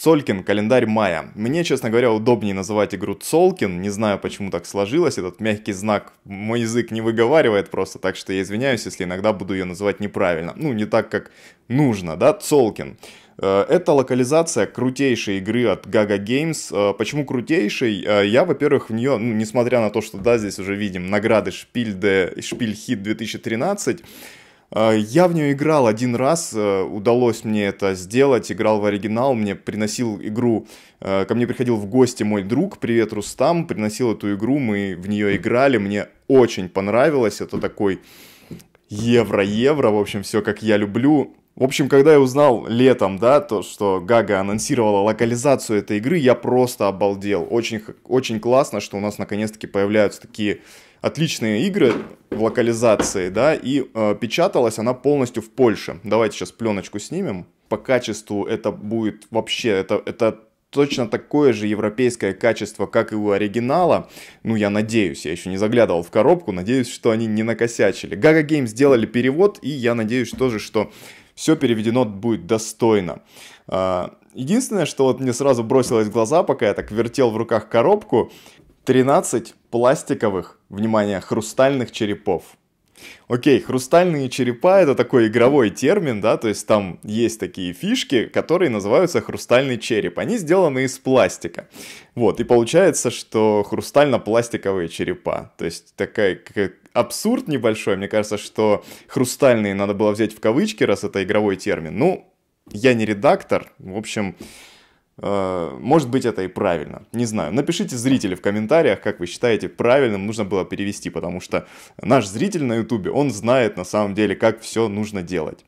Цолькин, календарь мая. Мне, честно говоря, удобнее называть игру Цолькин. Не знаю, почему так сложилось. Этот мягкий знак мой язык не выговаривает просто, так что я извиняюсь, если иногда буду ее называть неправильно. Ну, не так, как нужно, да, Цолкин. Э, это локализация крутейшей игры от Gaga Games. Э, почему крутейшей? Э, я, во-первых, в нее, ну, несмотря на то, что, да, здесь уже видим награды Шпиль, де, Шпиль Хит 2013, а, я в нее играл один раз, э, удалось мне это сделать, играл в оригинал, мне приносил игру, э, ко мне приходил в гости мой друг, привет, Рустам, приносил эту игру, мы в нее играли, мне очень понравилось, это такой евро-евро, в общем, все как я люблю, в общем, когда я узнал летом, да, то, что Гага анонсировала локализацию этой игры, я просто обалдел. Очень, очень классно, что у нас наконец-таки появляются такие отличные игры в локализации, да, и э, печаталась она полностью в Польше. Давайте сейчас пленочку снимем. По качеству это будет вообще, это, это точно такое же европейское качество, как и у оригинала. Ну, я надеюсь, я еще не заглядывал в коробку, надеюсь, что они не накосячили. Гага Games сделали перевод, и я надеюсь тоже, что все переведено будет достойно. А, единственное, что вот мне сразу бросилось в глаза, пока я так вертел в руках коробку, 13 пластиковых, внимание, хрустальных черепов. Окей, хрустальные черепа — это такой игровой термин, да, то есть там есть такие фишки, которые называются хрустальный череп. Они сделаны из пластика. Вот, и получается, что хрустально-пластиковые черепа. То есть такая как абсурд небольшой. Мне кажется, что хрустальные надо было взять в кавычки, раз это игровой термин. Ну, я не редактор, в общем, Э, может быть, это и правильно. Не знаю. Напишите зрители в комментариях, как вы считаете правильным нужно было перевести, потому что наш зритель на ютубе, он знает на самом деле, как все нужно делать.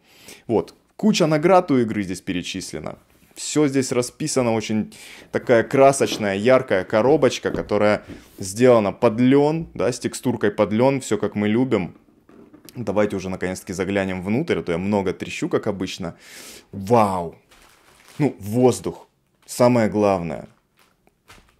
Вот. Куча наград у игры здесь перечислена. Все здесь расписано очень такая красочная, яркая коробочка, которая сделана под лен, да, с текстуркой под лен, все как мы любим. Давайте уже наконец-таки заглянем внутрь, а то я много трещу, как обычно. Вау! Ну, воздух Самое главное,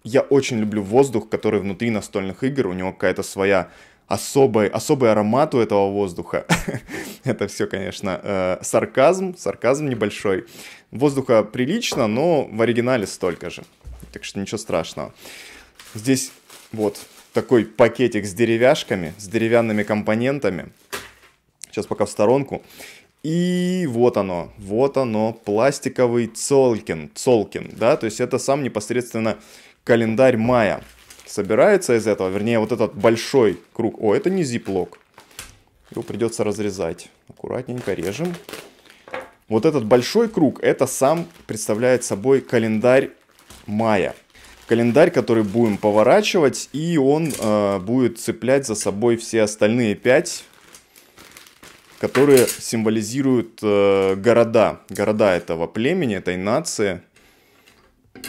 я очень люблю воздух, который внутри настольных игр, у него какая-то своя особая особый аромат у этого воздуха. Это все, конечно, э, сарказм, сарказм небольшой. Воздуха прилично, но в оригинале столько же. Так что ничего страшного. Здесь вот такой пакетик с деревяшками, с деревянными компонентами. Сейчас пока в сторонку. И вот оно, вот оно, пластиковый Цолкин, Цолкин, да, то есть это сам непосредственно календарь мая. Собирается из этого, вернее, вот этот большой круг. О, это не зиплок. Его придется разрезать. Аккуратненько режем. Вот этот большой круг, это сам представляет собой календарь мая. Календарь, который будем поворачивать, и он э, будет цеплять за собой все остальные пять которые символизируют э, города. Города этого племени, этой нации.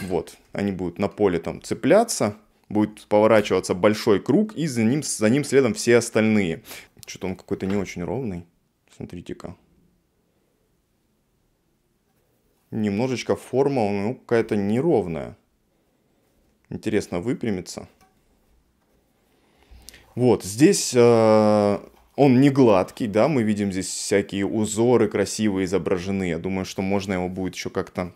Вот, они будут на поле там цепляться, будет поворачиваться большой круг, и за ним, за ним следом все остальные. Что-то он какой-то не очень ровный. Смотрите-ка. Немножечко форма у ну, него какая-то неровная. Интересно выпрямится. Вот, здесь э, он не гладкий, да, мы видим здесь всякие узоры красиво изображены. Я думаю, что можно его будет еще как-то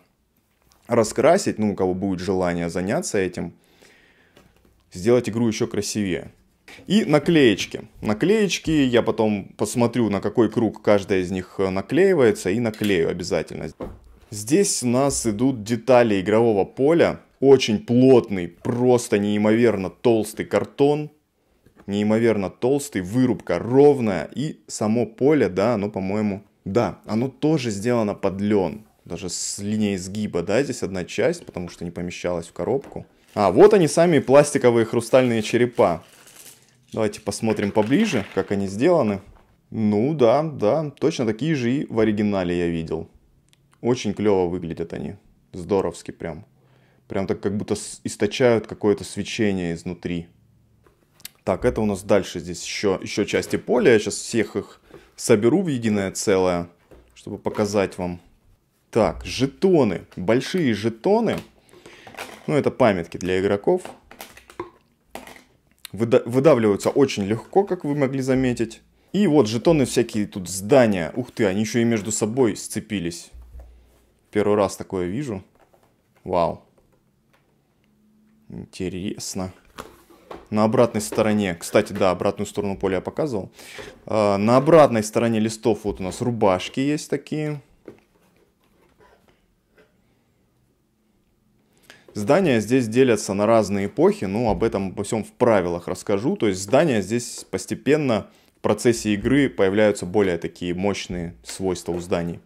раскрасить, ну, у кого будет желание заняться этим. Сделать игру еще красивее. И наклеечки. Наклеечки, я потом посмотрю, на какой круг каждая из них э, наклеивается, и наклею обязательно. Здесь у нас идут детали игрового поля. Очень плотный, просто неимоверно толстый картон неимоверно толстый, вырубка ровная и само поле, да, оно, по-моему, да, оно тоже сделано под лен. Даже с линией сгиба, да, здесь одна часть, потому что не помещалась в коробку. А, вот они сами пластиковые хрустальные черепа. Давайте посмотрим поближе, как они сделаны. Ну да, да, точно такие же и в оригинале я видел. Очень клево выглядят они. Здоровски прям. Прям так как будто источают какое-то свечение изнутри. Так, это у нас дальше здесь еще, еще части поля. Я сейчас всех их соберу в единое целое, чтобы показать вам. Так, жетоны. Большие жетоны. Ну, это памятки для игроков. Выда выдавливаются очень легко, как вы могли заметить. И вот жетоны всякие тут здания. Ух ты, они еще и между собой сцепились. Первый раз такое вижу. Вау. Интересно на обратной стороне, кстати, да, обратную сторону поля я показывал, а, на обратной стороне листов вот у нас рубашки есть такие. Здания здесь делятся на разные эпохи, ну, об этом обо всем в правилах расскажу. То есть здания здесь постепенно в процессе игры появляются более такие мощные свойства у зданий.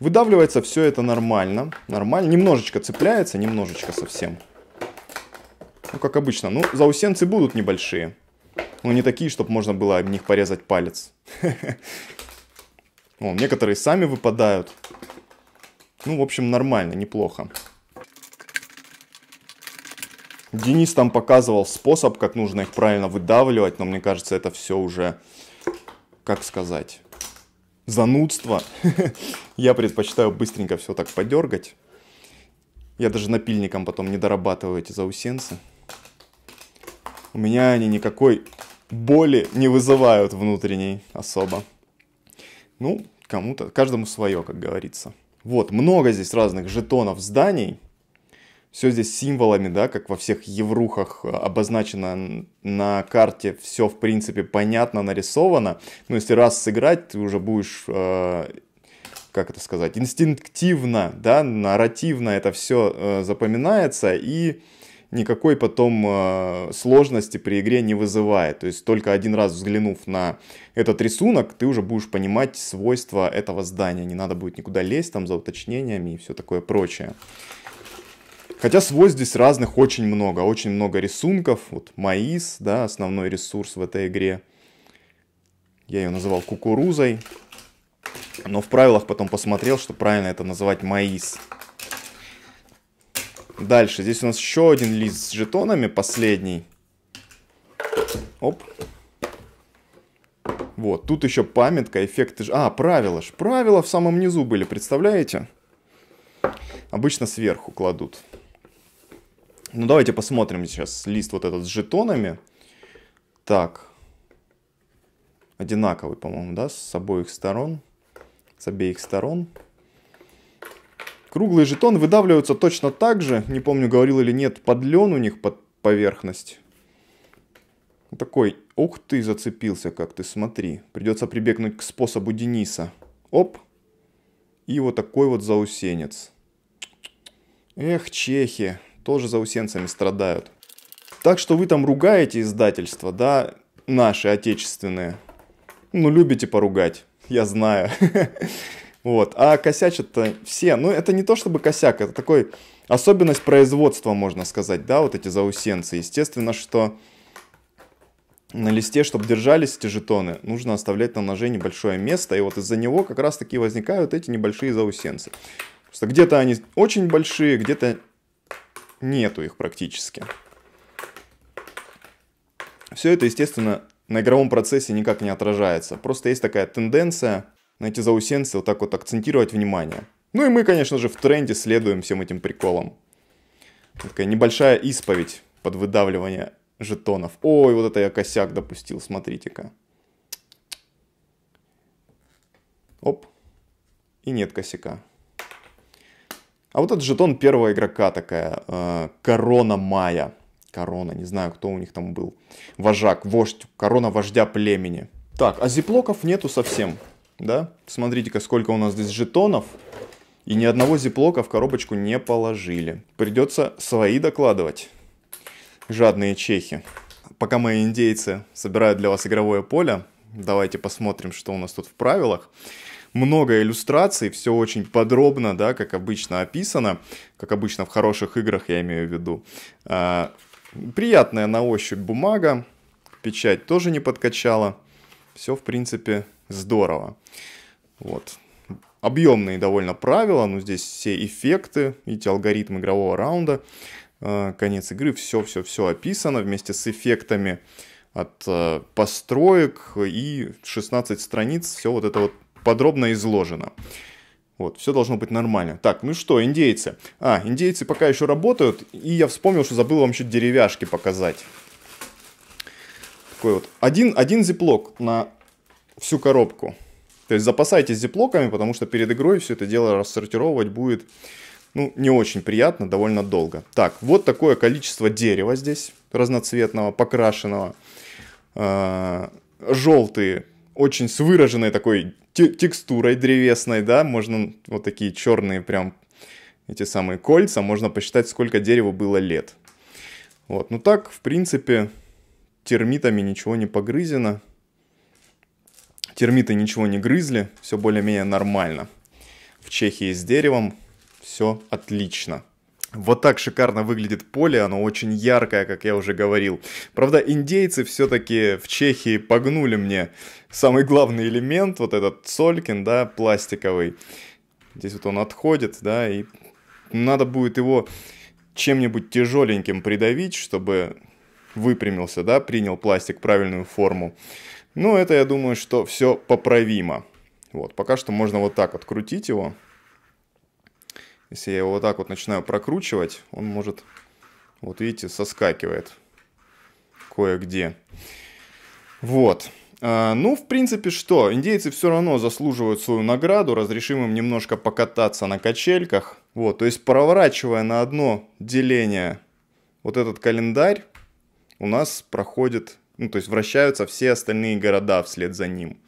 Выдавливается все это нормально, нормально, немножечко цепляется, немножечко совсем. Ну, как обычно. Ну, заусенцы будут небольшие. Но не такие, чтобы можно было об них порезать палец. О, некоторые сами выпадают. Ну, в общем, нормально, неплохо. Денис там показывал способ, как нужно их правильно выдавливать, но мне кажется, это все уже, как сказать, занудство. Я предпочитаю быстренько все так подергать. Я даже напильником потом не дорабатываю эти заусенцы у меня они никакой боли не вызывают внутренней особо. Ну, кому-то, каждому свое, как говорится. Вот, много здесь разных жетонов зданий. Все здесь символами, да, как во всех еврухах э, обозначено на карте. Все, в принципе, понятно, нарисовано. Но ну, если раз сыграть, ты уже будешь, э, как это сказать, инстинктивно, да, нарративно это все э, запоминается. И э, никакой потом э, сложности при игре не вызывает. То есть только один раз взглянув на этот рисунок, ты уже будешь понимать свойства этого здания. Не надо будет никуда лезть там за уточнениями и все такое прочее. Хотя свойств здесь разных очень много, очень много рисунков. Вот маис, да, основной ресурс в этой игре. Я ее называл кукурузой. Но в правилах потом посмотрел, что правильно это называть маис. Дальше. Здесь у нас еще один лист с жетонами, последний. Оп. Вот, тут еще памятка, эффекты... А, правила ж. Правила в самом низу были, представляете? Обычно сверху кладут. Ну, давайте посмотрим сейчас лист вот этот с жетонами. Так. Одинаковый, по-моему, да, с обоих сторон. С обеих сторон. Круглые жетоны выдавливаются точно так же, не помню, говорил или нет, под лен у них, под поверхность. Такой, ух ты, зацепился как ты, смотри. Придется прибегнуть к способу Дениса. Оп. И вот такой вот заусенец. Эх, чехи, тоже заусенцами страдают. Так что вы там ругаете издательства, да, наши, отечественные. Ну, любите поругать, я знаю. Вот. А косячат-то все. Ну, это не то чтобы косяк, это такой особенность производства, можно сказать, да, вот эти заусенцы. Естественно, что на листе, чтобы держались эти жетоны, нужно оставлять на ноже небольшое место, и вот из-за него как раз-таки возникают эти небольшие заусенцы. Просто где-то они очень большие, где-то нету их практически. Все это, естественно, на игровом процессе никак не отражается. Просто есть такая тенденция на эти заусенцы вот так вот акцентировать внимание. Ну и мы, конечно же, в тренде следуем всем этим приколам. Такая небольшая исповедь под выдавливание жетонов. Ой, вот это я косяк допустил, смотрите-ка. Оп. И нет косяка. А вот этот жетон первого игрока такая, э, корона мая. Корона, не знаю, кто у них там был. Вожак, вождь, корона вождя племени. Так, а зиплоков нету совсем да? Смотрите-ка, сколько у нас здесь жетонов. И ни одного зиплока в коробочку не положили. Придется свои докладывать. Жадные чехи. Пока мои индейцы собирают для вас игровое поле, давайте посмотрим, что у нас тут в правилах. Много иллюстраций, все очень подробно, да, как обычно описано, как обычно в хороших играх, я имею в виду. А, приятная на ощупь бумага, печать тоже не подкачала. Все, в принципе, здорово. Вот. Объемные довольно правила, но здесь все эффекты, видите алгоритм игрового раунда, э, конец игры, все-все-все описано вместе с эффектами от э, построек и 16 страниц, все вот это вот подробно изложено. Вот, все должно быть нормально. Так, ну что, индейцы. А, индейцы пока еще работают, и я вспомнил, что забыл вам еще деревяшки показать. Такой вот. Один, один зиплок на всю коробку. То есть запасайтесь зиплоками, потому что перед игрой все это дело рассортировать будет ну, не очень приятно, довольно долго. Так, вот такое количество дерева здесь разноцветного, покрашенного. А, Желтые, очень с выраженной такой текстурой древесной, да, можно вот такие черные прям эти самые кольца, можно посчитать, сколько дереву было лет. Вот, ну так, в принципе, термитами ничего не погрызено. Термиты ничего не грызли, все более-менее нормально. В Чехии с деревом все отлично. Вот так шикарно выглядит поле, оно очень яркое, как я уже говорил. Правда, индейцы все-таки в Чехии погнули мне самый главный элемент, вот этот солькин, да, пластиковый. Здесь вот он отходит, да, и надо будет его чем-нибудь тяжеленьким придавить, чтобы выпрямился, да, принял пластик правильную форму. Но ну, это, я думаю, что все поправимо. Вот, пока что можно вот так вот крутить его. Если я его вот так вот начинаю прокручивать, он может, вот видите, соскакивает кое-где. Вот. А, ну, в принципе, что? Индейцы все равно заслуживают свою награду. Разрешим им немножко покататься на качельках. Вот, то есть проворачивая на одно деление вот этот календарь, у нас проходит ну, то есть вращаются все остальные города вслед за ним.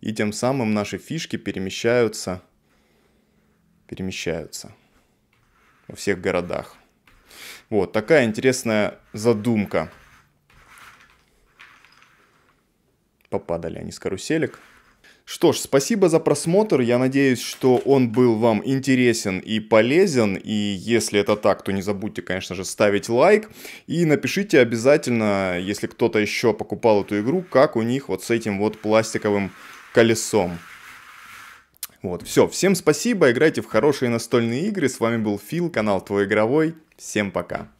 И тем самым наши фишки перемещаются, перемещаются во всех городах. Вот такая интересная задумка. Попадали они с каруселек. Что ж, спасибо за просмотр. Я надеюсь, что он был вам интересен и полезен. И если это так, то не забудьте, конечно же, ставить лайк. И напишите обязательно, если кто-то еще покупал эту игру, как у них вот с этим вот пластиковым колесом. Вот, все. Всем спасибо. Играйте в хорошие настольные игры. С вами был Фил, канал Твой Игровой. Всем пока.